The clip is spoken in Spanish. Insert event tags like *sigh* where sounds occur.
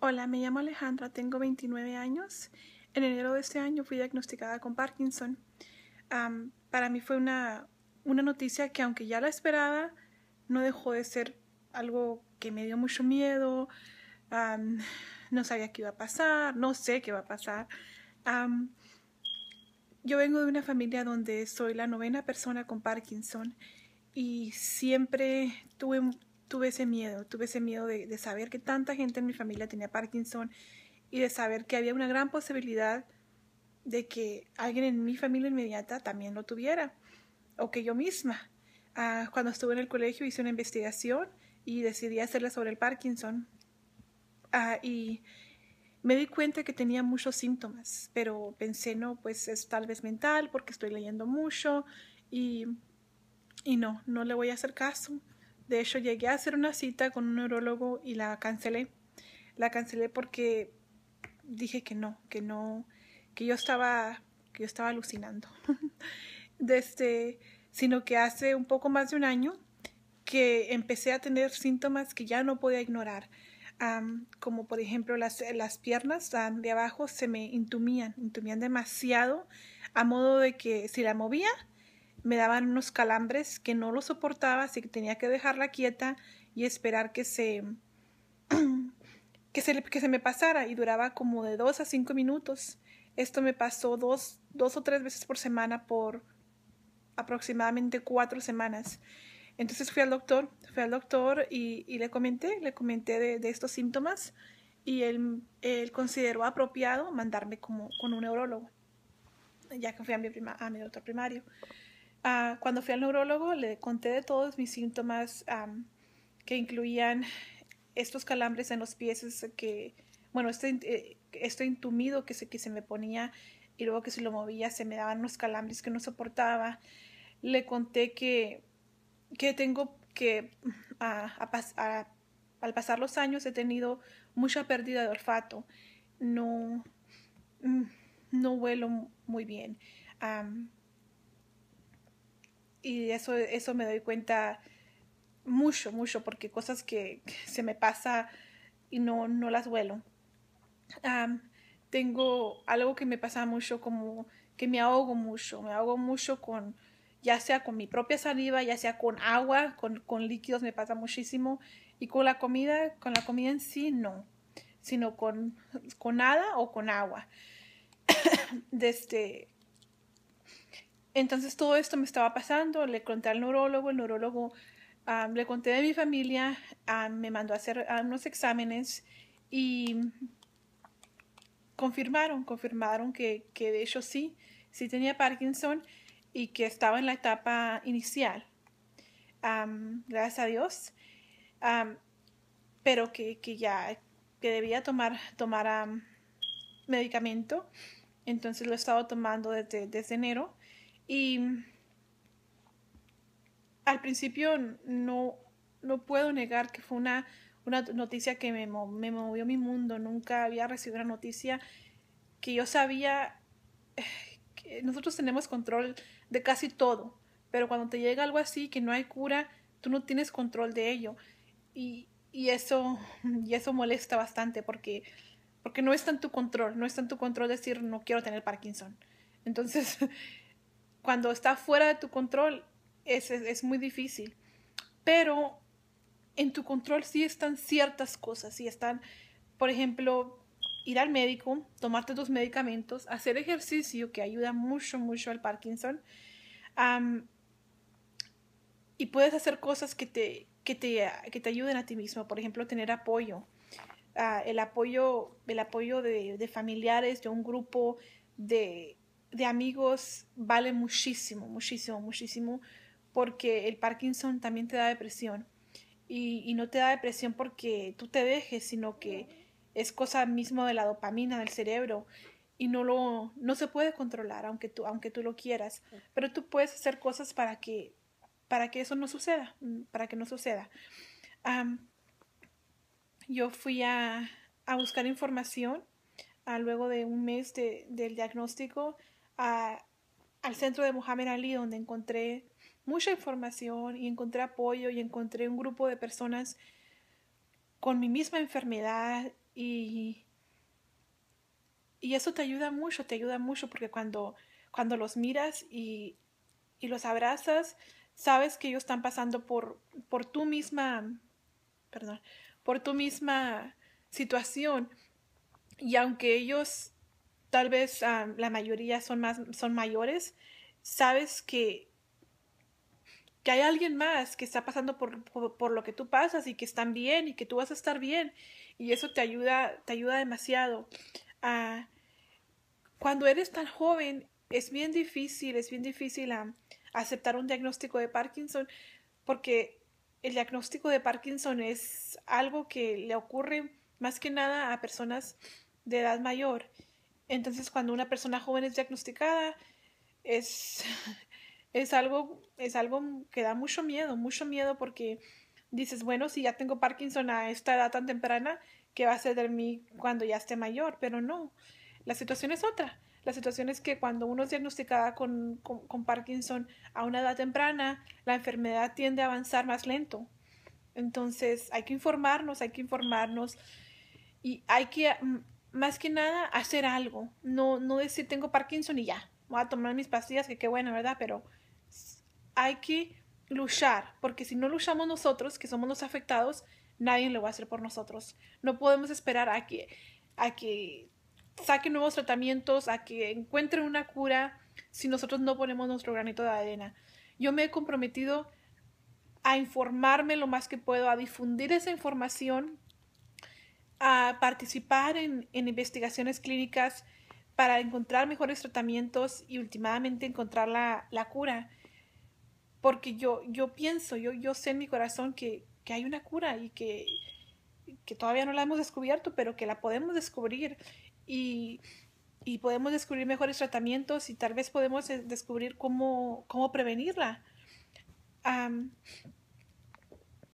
Hola, me llamo Alejandra, tengo 29 años. En enero de este año fui diagnosticada con Parkinson. para mí fue una, noticia que aunque ya la esperaba, no dejó de ser algo que me dio mucho miedo. no sabía qué iba a pasar, no sé qué va a pasar. yo vengo de una familia donde soy la novena persona con Parkinson y siempre tuve tuve ese miedo, tuve ese miedo de, de saber que tanta gente en mi familia tenía Parkinson y de saber que había una gran posibilidad de que alguien en mi familia inmediata también lo tuviera o que yo misma. Ah, cuando estuve en el colegio hice una investigación y decidí hacerla sobre el Parkinson ah, y me di cuenta que tenía muchos síntomas, pero pensé, no, pues es tal vez mental porque estoy leyendo mucho y, y no, no le voy a hacer caso. De hecho, llegué a hacer una cita con un neurólogo y la cancelé. La cancelé porque dije que no, que no, que yo estaba, que yo estaba alucinando. Desde, *laughs* este, sino que hace un poco más de un año que empecé a tener síntomas que ya no podía ignorar. como por ejemplo las, las piernas de abajo se me intumían, intumían demasiado, a modo de que si la movía me daban unos calambres que no lo soportaba, así que tenía que dejarla quieta y esperar que se, *clears throat* que que se me pasara y duraba como de dos a cinco minutos. Esto me pasó dos, dos o tres veces por semana por aproximadamente cuatro semanas. Entonces fui al doctor, fui al doctor y, le comenté, le comenté de, estos síntomas y él, consideró apropiado mandarme como con un neurólogo, ya que fui a mi doctor primario. Ah, cuando fui al neurólogo le conté de todos mis síntomas que incluían estos calambres en los pies, que, bueno, este, este entumido que se, que se me ponía y luego que si lo movía se me daban unos calambres que no soportaba. Le conté que, que tengo que, ah, a, al pasar los años he tenido mucha pérdida de olfato. No, mm, no huelo muy bien y eso, eso me doy cuenta mucho, mucho, porque cosas que se me pasa y no, no las vuelo. tengo algo que me pasa mucho como que me ahogo mucho, me ahogo mucho con, ya sea con mi propia saliva, ya sea con agua, con, con líquidos me pasa muchísimo y con la comida, con la comida en sí no, sino con, con nada o con agua. Desde, *coughs* este, entonces todo esto me estaba pasando, le conté al neurólogo, el neurólogo ah, le conté de mi familia, ah, me mandó a hacer unos exámenes y confirmaron, confirmaron que, que de hecho sí, sí tenía Parkinson y que estaba en la etapa inicial. gracias a Dios, pero que, que, ya que debía tomar, tomar medicamento. Entonces lo he estado tomando desde, desde enero y al principio no, no puedo negar que fue una, una noticia que me, movió mi mundo. Nunca había recibido una noticia que yo sabía eh, que nosotros tenemos control de casi todo, pero cuando te llega algo así que no hay cura, tú no tienes control de ello. Y, y eso, y eso molesta bastante porque, porque no está en tu control, no está en tu control decir no quiero tener Parkinson. Entonces, *laughs* cuando está fuera de tu control es, es, muy difícil. Pero en tu control sí están ciertas cosas. Sí están, por ejemplo, ir al médico, tomarte tus medicamentos, hacer ejercicio que ayuda mucho, mucho al Parkinson. y puedes hacer cosas que te, que te, que te ayuden a ti mismo. Por ejemplo, tener apoyo. Ah, el apoyo, el apoyo de familiares, de un grupo, de de amigos vale muchísimo, muchísimo, muchísimo, porque el Parkinson también te da depresión. Y, no te da depresión porque tú te dejes, sino que es cosa mismo de la dopamina del cerebro y no lo no se puede controlar aunque tú aunque tú lo quieras, pero tú puedes hacer cosas para que para que eso no suceda, para que no suceda. yo fui a, a buscar información a ah, luego de un mes de, del diagnóstico al centro de Muhammad Ali, donde encontré mucha información y encontré apoyo y encontré un grupo de personas con mi misma enfermedad y, y eso te ayuda mucho, te ayuda mucho porque cuando, cuando los miras y, y los abrazas, sabes que ellos están pasando por, por tu misma, perdón, por tu misma situación y aunque ellos tal vez ah, la mayoría son, más, son mayores, sabes que, que hay alguien más que está pasando por, lo que tú pasas y que están bien y que tú vas a estar bien. Y eso te ayuda, te ayuda demasiado. Ah, cuando eres tan joven, es bien difícil, es bien difícil ah, aceptar un diagnóstico de Parkinson porque el diagnóstico de Parkinson es algo que le ocurre más que nada a personas de edad mayor entonces, cuando una persona joven es diagnosticada, es, *laughs* es, algo, es algo que da mucho miedo, mucho miedo porque dices, bueno, si ya tengo Parkinson a esta edad tan temprana, ¿qué va a ser de mí cuando ya esté mayor? Pero no, la situación es otra. La situación es que cuando uno es diagnosticada con Parkinson a una edad temprana, la enfermedad tiende a avanzar más lento. Entonces hay que informarnos, hay que informarnos y hay que mm, más que nada hacer algo, no, no decir tengo Parkinson y ya, voy a tomar mis pastillas, que qué bueno, ¿verdad? Pero hay que luchar, porque si no luchamos nosotros, que somos los afectados, nadie lo va a hacer por nosotros. No podemos esperar a que, a que saquen nuevos tratamientos, a que encuentren una cura, si nosotros no ponemos nuestro granito de arena. Yo me he comprometido a informarme lo más que puedo, a difundir esa información a participar en, en investigaciones clínicas para encontrar mejores tratamientos y últimamente encontrar la, la cura. Porque yo, yo pienso, yo, yo sé en mi corazón que, que hay una cura y que, que, todavía no la hemos descubierto, pero que la podemos descubrir y, y podemos descubrir mejores tratamientos y tal vez podemos eh, descubrir cómo, cómo prevenirla.